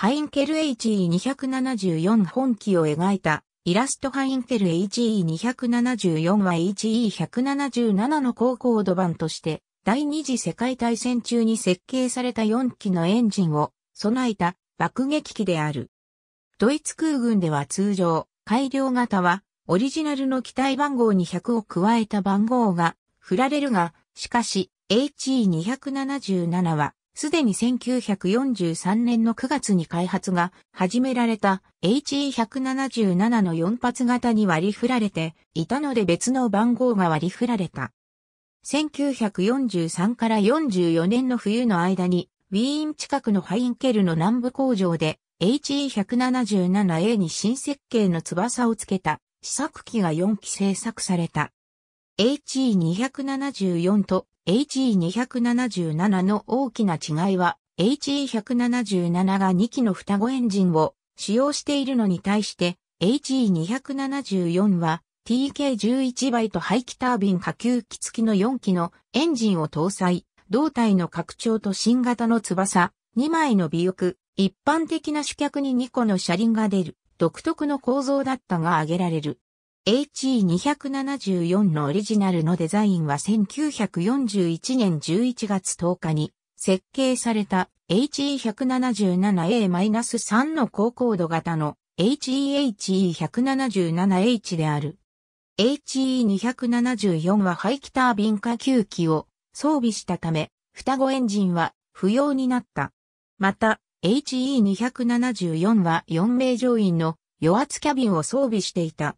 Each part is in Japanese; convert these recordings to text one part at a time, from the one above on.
ハインケル HE274 本機を描いたイラストハインケル HE274 は HE177 の高高度版として第二次世界大戦中に設計された4機のエンジンを備えた爆撃機である。ドイツ空軍では通常、改良型はオリジナルの機体番号に100を加えた番号が振られるが、しかし HE277 はすでに1943年の9月に開発が始められた HE177 の4発型に割り振られていたので別の番号が割り振られた。1943から44年の冬の間にウィーン近くのハインケルの南部工場で HE177A に新設計の翼をつけた試作機が4機製作された。HE274 と HE277 の大きな違いは、HE177 が2機の双子エンジンを使用しているのに対して、HE274 は TK11 倍と排気タービン下級機付きの4機のエンジンを搭載、胴体の拡張と新型の翼、2枚の尾翼、一般的な主脚に2個の車輪が出る、独特の構造だったが挙げられる。HE274 のオリジナルのデザインは1941年11月10日に設計された HE177A-3 の高高度型の HEHE177H である。HE274 は排気タービン下吸気を装備したため、双子エンジンは不要になった。また、HE274 は4名乗員の余圧キャビンを装備していた。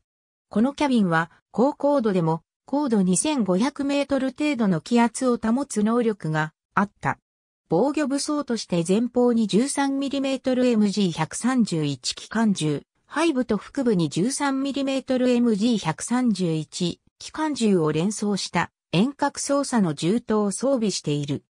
このキャビンは高高度でも高度2500メートル程度の気圧を保つ能力があった。防御武装として前方に 13mmMG131 機関銃、背部と腹部に 13mmMG131 機関銃を連装した遠隔操作の銃刀を装備している。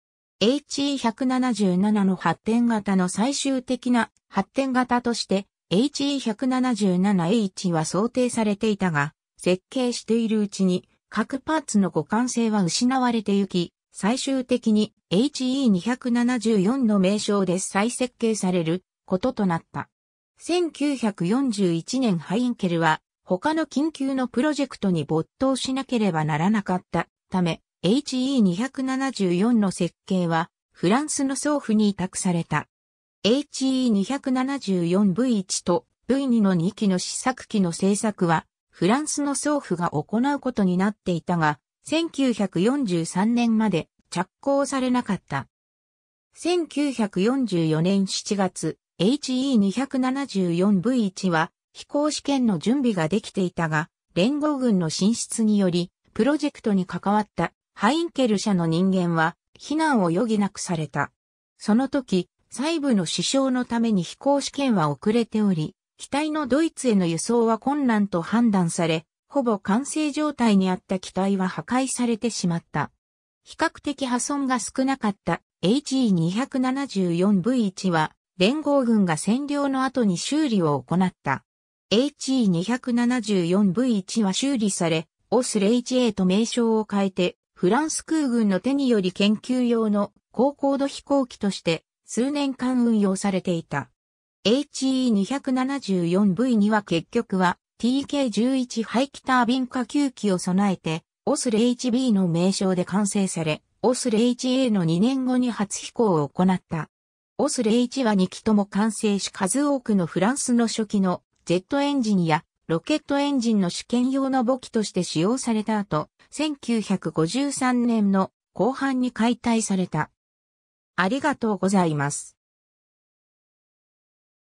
HE177 の発展型の最終的な発展型として HE177H は想定されていたが、設計しているうちに各パーツの互換性は失われてゆき、最終的に HE274 の名称で再設計されることとなった。1941年ハインケルは他の緊急のプロジェクトに没頭しなければならなかったため HE274 の設計はフランスの総府に委託された。HE274V1 と V2 の2機の試作機の製作は、フランスの総府が行うことになっていたが、1943年まで着工されなかった。1944年7月、HE274V1 は飛行試験の準備ができていたが、連合軍の進出により、プロジェクトに関わったハインケル社の人間は避難を余儀なくされた。その時、細部の支障のために飛行試験は遅れており、機体のドイツへの輸送は困難と判断され、ほぼ完成状態にあった機体は破壊されてしまった。比較的破損が少なかった HE274V1 は連合軍が占領の後に修理を行った。HE274V1 は修理され、オスレ HA と名称を変えて、フランス空軍の手により研究用の高高度飛行機として数年間運用されていた。HE274V には結局は TK11 排気タービン下吸機を備えて、オスレ HB の名称で完成され、オスレ HA の2年後に初飛行を行った。オスレ H は2機とも完成し数多くのフランスの初期のジェットエンジンやロケットエンジンの試験用の母機として使用された後、1953年の後半に解体された。ありがとうございます。